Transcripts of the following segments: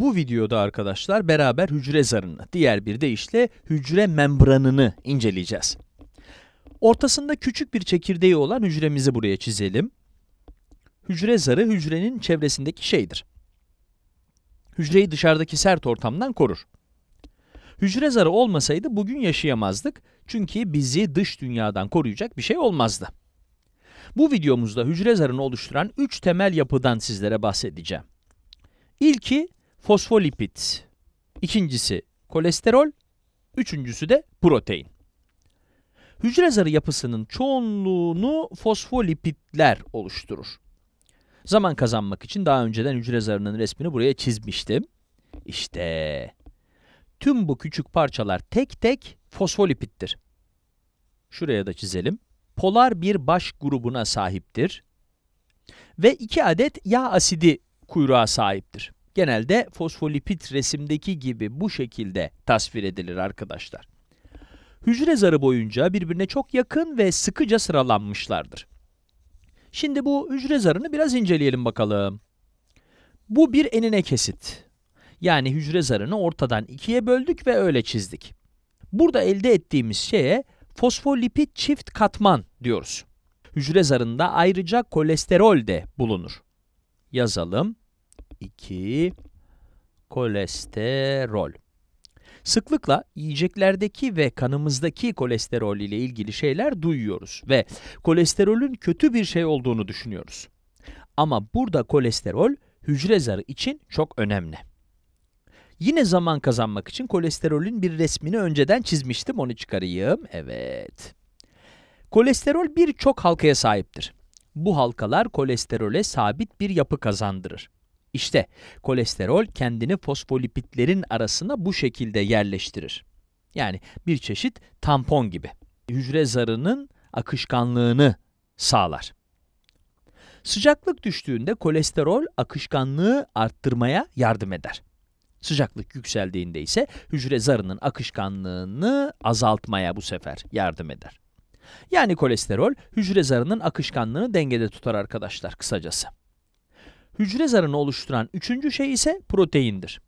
Bu videoda arkadaşlar beraber hücre zarını, diğer bir deyişle hücre membranını inceleyeceğiz. Ortasında küçük bir çekirdeği olan hücremizi buraya çizelim. Hücre zarı hücrenin çevresindeki şeydir. Hücreyi dışarıdaki sert ortamdan korur. Hücre zarı olmasaydı bugün yaşayamazdık çünkü bizi dış dünyadan koruyacak bir şey olmazdı. Bu videomuzda hücre zarını oluşturan 3 temel yapıdan sizlere bahsedeceğim. İlki fosfolipit, İkincisi kolesterol, üçüncüsü de protein. Hücre zarı yapısının çoğunluğunu fosfolipitler oluşturur. Zaman kazanmak için daha önceden hücre zarının resmini buraya çizmiştim. İşte tüm bu küçük parçalar tek tek fosfolipittir. Şuraya da çizelim. Polar bir baş grubuna sahiptir ve iki adet yağ asidi kuyruğa sahiptir genelde fosfolipit resimdeki gibi bu şekilde tasvir edilir arkadaşlar. Hücre zarı boyunca birbirine çok yakın ve sıkıca sıralanmışlardır. Şimdi bu hücre zarını biraz inceleyelim bakalım. Bu bir enine kesit. Yani hücre zarını ortadan ikiye böldük ve öyle çizdik. Burada elde ettiğimiz şeye fosfolipid çift katman diyoruz. Hücre zarında ayrıca kolesterol de bulunur. Yazalım. 2 kolesterol. Sıklıkla yiyeceklerdeki ve kanımızdaki kolesterol ile ilgili şeyler duyuyoruz ve kolesterolün kötü bir şey olduğunu düşünüyoruz. Ama burada kolesterol hücre zarı için çok önemli. Yine zaman kazanmak için kolesterolün bir resmini önceden çizmiştim, onu çıkarayım. Evet. Kolesterol birçok halkaya sahiptir. Bu halkalar kolesterole sabit bir yapı kazandırır. İşte kolesterol kendini fosfolipitlerin arasına bu şekilde yerleştirir. Yani bir çeşit tampon gibi. Hücre zarının akışkanlığını sağlar. Sıcaklık düştüğünde kolesterol akışkanlığı arttırmaya yardım eder. Sıcaklık yükseldiğinde ise hücre zarının akışkanlığını azaltmaya bu sefer yardım eder. Yani kolesterol hücre zarının akışkanlığını dengede tutar arkadaşlar kısacası. Hücre zarını oluşturan üçüncü şey ise proteindir.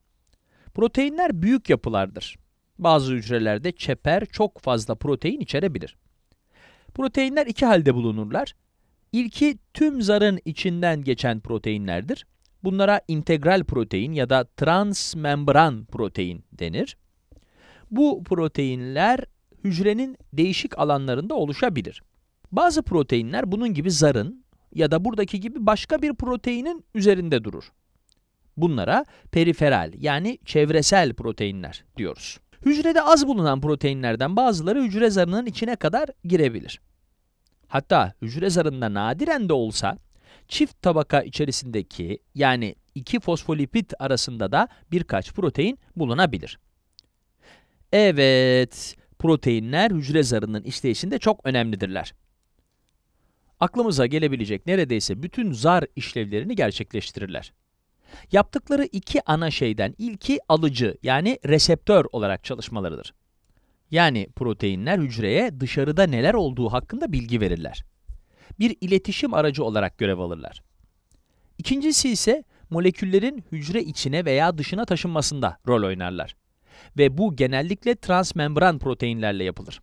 Proteinler büyük yapılardır. Bazı hücrelerde çeper çok fazla protein içerebilir. Proteinler iki halde bulunurlar. İlki tüm zarın içinden geçen proteinlerdir. Bunlara integral protein ya da transmembran protein denir. Bu proteinler hücrenin değişik alanlarında oluşabilir. Bazı proteinler bunun gibi zarın ya da buradaki gibi başka bir proteinin üzerinde durur. Bunlara periferal yani çevresel proteinler diyoruz. Hücrede az bulunan proteinlerden bazıları hücre zarının içine kadar girebilir. Hatta hücre zarında nadiren de olsa çift tabaka içerisindeki yani iki fosfolipit arasında da birkaç protein bulunabilir. Evet, proteinler hücre zarının işleyişinde çok önemlidirler aklımıza gelebilecek neredeyse bütün zar işlevlerini gerçekleştirirler. Yaptıkları iki ana şeyden ilki alıcı yani reseptör olarak çalışmalarıdır. Yani proteinler hücreye dışarıda neler olduğu hakkında bilgi verirler. Bir iletişim aracı olarak görev alırlar. İkincisi ise moleküllerin hücre içine veya dışına taşınmasında rol oynarlar. Ve bu genellikle transmembran proteinlerle yapılır.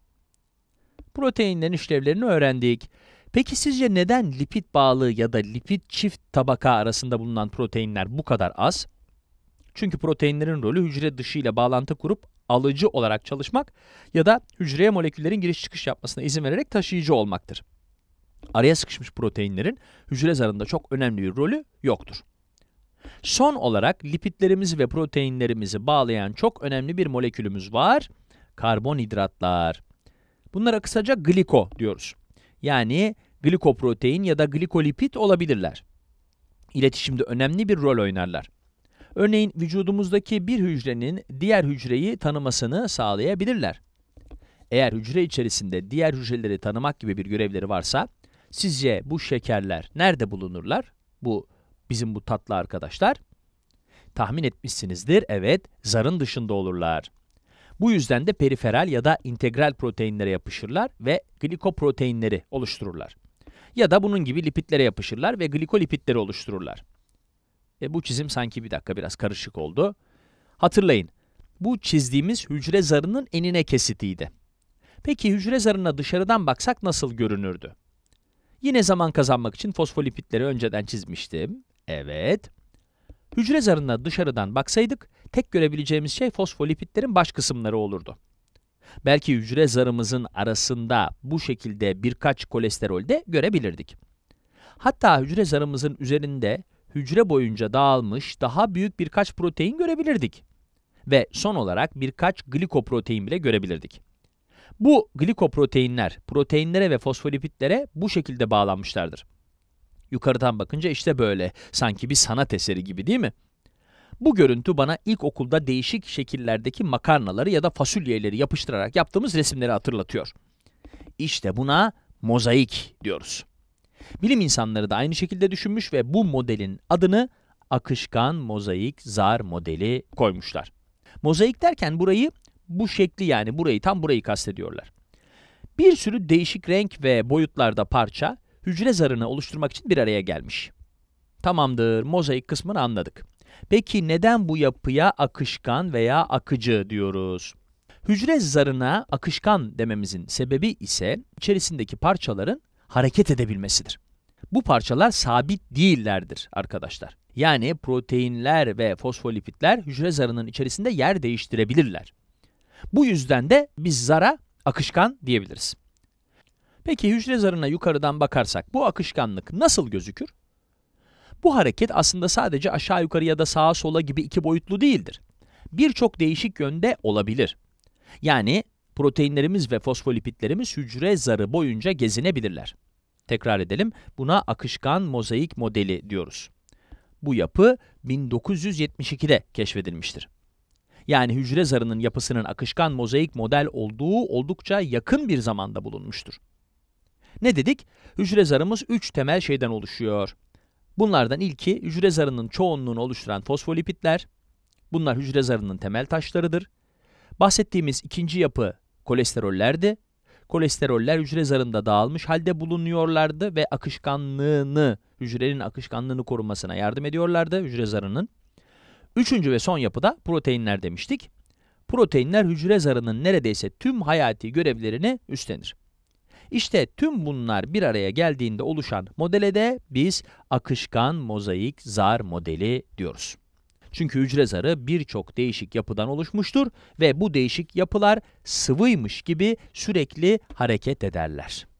Proteinlerin işlevlerini öğrendik. Peki sizce neden lipid bağlı ya da lipid çift tabaka arasında bulunan proteinler bu kadar az? Çünkü proteinlerin rolü hücre dışı ile bağlantı kurup alıcı olarak çalışmak ya da hücreye moleküllerin giriş çıkış yapmasına izin vererek taşıyıcı olmaktır. Araya sıkışmış proteinlerin hücre zarında çok önemli bir rolü yoktur. Son olarak lipitlerimizi ve proteinlerimizi bağlayan çok önemli bir molekülümüz var. Karbonhidratlar. Bunlara kısaca gliko diyoruz yani glikoprotein ya da glikolipit olabilirler. İletişimde önemli bir rol oynarlar. Örneğin vücudumuzdaki bir hücrenin diğer hücreyi tanımasını sağlayabilirler. Eğer hücre içerisinde diğer hücreleri tanımak gibi bir görevleri varsa, sizce bu şekerler nerede bulunurlar? Bu bizim bu tatlı arkadaşlar. Tahmin etmişsinizdir, evet, zarın dışında olurlar. Bu yüzden de periferal ya da integral proteinlere yapışırlar ve glikoproteinleri oluştururlar. Ya da bunun gibi lipitlere yapışırlar ve glikolipitleri oluştururlar. E bu çizim sanki bir dakika biraz karışık oldu. Hatırlayın, bu çizdiğimiz hücre zarının enine kesitiydi. Peki hücre zarına dışarıdan baksak nasıl görünürdü? Yine zaman kazanmak için fosfolipitleri önceden çizmiştim. Evet. Hücre zarına dışarıdan baksaydık tek görebileceğimiz şey fosfolipitlerin baş kısımları olurdu. Belki hücre zarımızın arasında bu şekilde birkaç kolesterol de görebilirdik. Hatta hücre zarımızın üzerinde hücre boyunca dağılmış daha büyük birkaç protein görebilirdik. Ve son olarak birkaç glikoprotein bile görebilirdik. Bu glikoproteinler proteinlere ve fosfolipitlere bu şekilde bağlanmışlardır. Yukarıdan bakınca işte böyle. Sanki bir sanat eseri gibi değil mi? Bu görüntü bana ilk okulda değişik şekillerdeki makarnaları ya da fasulyeleri yapıştırarak yaptığımız resimleri hatırlatıyor. İşte buna mozaik diyoruz. Bilim insanları da aynı şekilde düşünmüş ve bu modelin adını akışkan mozaik zar modeli koymuşlar. Mozaik derken burayı bu şekli yani burayı tam burayı kastediyorlar. Bir sürü değişik renk ve boyutlarda parça hücre zarını oluşturmak için bir araya gelmiş. Tamamdır, mozaik kısmını anladık. Peki neden bu yapıya akışkan veya akıcı diyoruz? Hücre zarına akışkan dememizin sebebi ise içerisindeki parçaların hareket edebilmesidir. Bu parçalar sabit değillerdir arkadaşlar. Yani proteinler ve fosfolipitler hücre zarının içerisinde yer değiştirebilirler. Bu yüzden de biz zara akışkan diyebiliriz. Peki hücre zarına yukarıdan bakarsak bu akışkanlık nasıl gözükür? Bu hareket aslında sadece aşağı yukarı ya da sağa sola gibi iki boyutlu değildir. Birçok değişik yönde olabilir. Yani proteinlerimiz ve fosfolipitlerimiz hücre zarı boyunca gezinebilirler. Tekrar edelim, buna akışkan mozaik modeli diyoruz. Bu yapı 1972'de keşfedilmiştir. Yani hücre zarının yapısının akışkan mozaik model olduğu oldukça yakın bir zamanda bulunmuştur. Ne dedik? Hücre zarımız 3 temel şeyden oluşuyor. Bunlardan ilki hücre zarının çoğunluğunu oluşturan fosfolipitler. Bunlar hücre zarının temel taşlarıdır. Bahsettiğimiz ikinci yapı kolesterollerdi. Kolesteroller hücre zarında dağılmış halde bulunuyorlardı ve akışkanlığını, hücrenin akışkanlığını korumasına yardım ediyorlardı hücre zarının. Üçüncü ve son yapıda proteinler demiştik. Proteinler hücre zarının neredeyse tüm hayati görevlerini üstlenir. İşte tüm bunlar bir araya geldiğinde oluşan modele de biz akışkan mozaik zar modeli diyoruz. Çünkü hücre zarı birçok değişik yapıdan oluşmuştur ve bu değişik yapılar sıvıymış gibi sürekli hareket ederler.